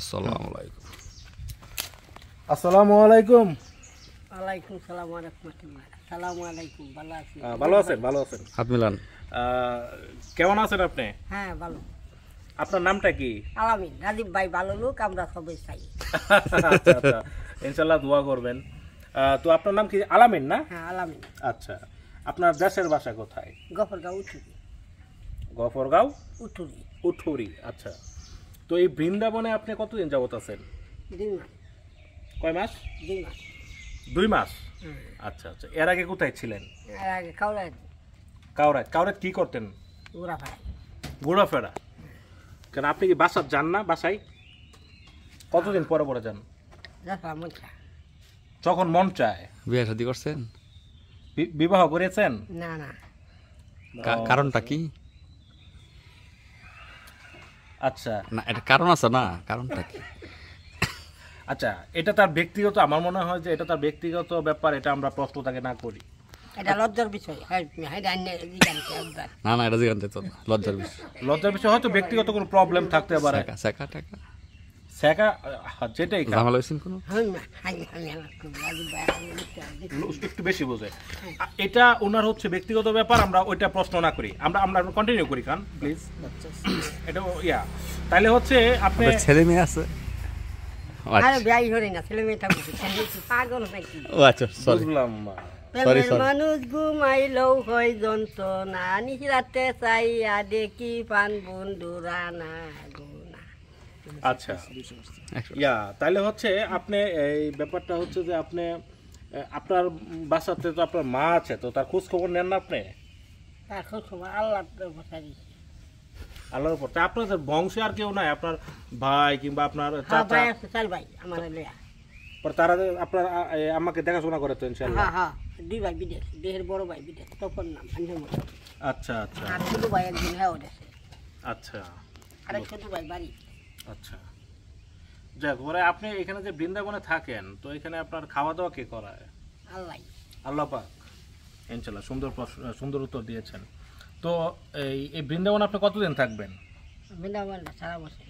আসসালামু আলাইকুম আসসালামু আলাইকুম ওয়ালাইকুম সালাম রাহমাতুল্লাহ আসসালামু আলাইকুম ভালো আছেন হ্যাঁ, ভালো আছেন ভালো আছেন হাত মিলান কেমন আছেন আপনি হ্যাঁ ভালো আপনার নামটা কি আলামিন রাজীব ভাই ভালো লোক আমরা সবাই চাই আচ্ছা, আচ্ছা, আচ্ছা। ইনশাআল্লাহ দোয়া করবেন তো আপনার নাম কি আলামিন না হ্যাঁ আলামিন আচ্ছা আপনার দেশের বাসা কোথায় গফরগাঁও উঠুরি গফরগাঁও উঠুরি উঠুরি আচ্ছা তো এই বৃন্দাবনে আপনি কতদিন যাবত আছেন কয় মাস দুই মাস আচ্ছা আচ্ছা এর আগে কোথায় ছিলেন কাউরাত কাউরাত কি করতেন ঘোরাফেরা কেন আপনি কি বাসা যান না বাসায় কতদিন পরে পরে যান যখন মন চায় বিয়ে শাদি করছেন বিবাহ করেছেন না না কারণটা কি আচ্ছা না এটা কারণ আছে না কারণটা কি আচ্ছা এটা তার ব্যক্তিগত আমার মনে হয় যে এটা তার ব্যক্তিগত ব্যাপার এটা আমরা প্রশ্ন তাকে না করি এটা লজ্জার বিষয় হ্যাঁ, হ্যাঁ, না না বিষয় হয়তো ব্যক্তিগত কোনো প্রবলেম থাকতে পারে টাকা টাকা এটা ওনার হচ্ছে ব্যক্তিগত ব্যাপার আমরা ওইটা প্রশ্ন না করি আমরা কন্টিনিউ করি আচ্ছা, আচ্ছা। হচ্ছে ছেলে মেয়ে আছে আরে আচ্ছা। হরে না মানুষ ঘুমাইলেও হয় যন্ত্রণা নিহিরাতে চাইয়া দেখি পান বন্ধুরা না আচ্ছা ইয়া তাহলে হচ্ছে আপনি এই ব্যাপারটা হচ্ছে যে আপনি আপনার বাসাতে তো আপনার মা আছে তো তার খোঁজ খবর নেন না আপনি তার খোঁজ খবর আল্লাহ আল্লাহর উপর তা আপনাদের বংশে আর কেউ নাই আপনার ভাই কিংবা আপনার হ্যাঁ, চাচা চাল ভাই আমার পর তারা আপনার আমাকে দেখাশোনা করে তো ইনশাআল্লাহ হ্যাঁ, হ্যাঁ দুই ভাই বিদেশ দেহের বড় ভাই বিদেশ তখন নাম আচ্ছা আচ্ছা আর ছোট ভাই একজন হ্যাঁ আচ্ছা আর ছোট ভাই বাড়ি আচ্ছা যাক ওরা আপনি এখানে যে বৃন্দাবনে থাকেন তো এখানে আপনার খাওয়া দাওয়া কে করায় আল্লাহ আল্লাহ পাক ইনশাল্লাহ সুন্দর সুন্দর উত্তর দিয়েছেন তো এই এই বৃন্দাবন আপনি কতদিন থাকবেন বৃন্দাবন সারা বছর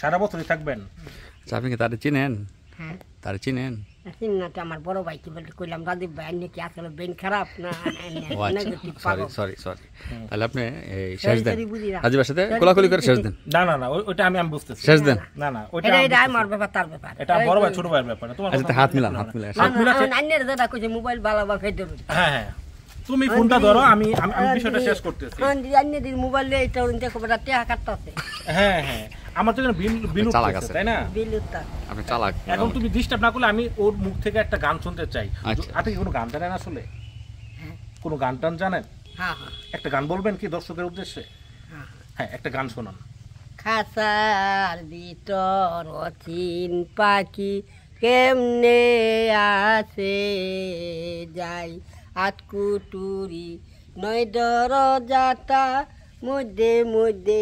সারা বছরই থাকবেন আচ্ছা, আপনি কি তারা চিনেন হ্যাঁ তারা চিনেন চিন্নাটা আমার বড় ভাইকে বলতে কইলাম রাজীব ভাই আপনি কি আসলে ব্রেন খারাপ না সরি সরি সরি তাহলে আপনি শেষ দেন রাজীবের সাথে কোলাকুলি করে শেষ দেন না না না ওইটা আমি আমি বুঝতেছি শেষ দেন না না ওইটা এটা আমার ব্যাপার তার ব্যাপার এটা বড় ভাই ছোট ভাইয়ের ব্যাপার তোমার আচ্ছা হাত মিলান হাত মিলান হাত মিলান অন্যের যেটা কইছে মোবাইল বালা বা ফেডর হ্যাঁ হ্যাঁ তুমি ফোনটা ধরো আমি আমি বিষয়টা শেষ করতেছি হ্যাঁ অন্যের মোবাইলে এটা দেখো বেটা টেহা কাটতাছে হ্যাঁ হ্যাঁ আমার তো এখানে বিল চালাক আছে তাই না আপনি চালাক এখন তুমি ডিস্টার্ব না করলে আমি ওর মুখ থেকে একটা গান শুনতে চাই আপনি আচ্ছা। কি কোনো গান জানেন আসলে হ্যাঁ। কোনো গান টান জানেন হ্যাঁ, হ্যাঁ। একটা গান বলবেন কি দর্শকের উদ্দেশ্যে হ্যাঁ একটা গান শোনান খাসার ভিতর অচিন পাখি কেমনে আসে যাই আটকুটুরি নয় দরজাটা মধ্যে মধ্যে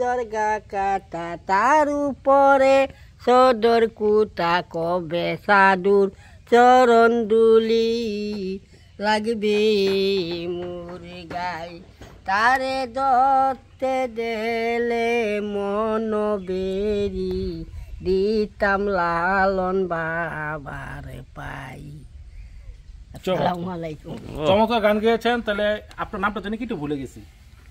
দরগা কাটা তার উপরে সদর কুটা কবে সাদুর চরণ দুলি লাগবে মোর গাই তারে দত্তে দেলে মন বেরি দিতাম লালন বাবার পাই আসসালামু চমৎকার গান গেয়েছেন তাহলে আপনার নামটা জানি কি ভুলে গেছি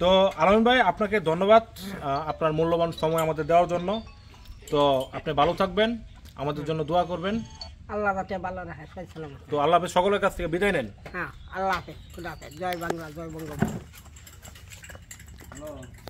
তো আলমিন ভাই আপনাকে ধন্যবাদ আপনার মূল্যবান সময় আমাদের দেওয়ার জন্য তো আপনি ভালো থাকবেন আমাদের জন্য দোয়া করবেন আল্লাহ যাতে ভালো রাখে তো আল্লাহ আপনি সকলের কাছ থেকে বিদায় নেন হ্যাঁ আল্লাহ হাফেজ জয় বাংলা জয় বঙ্গবন্ধু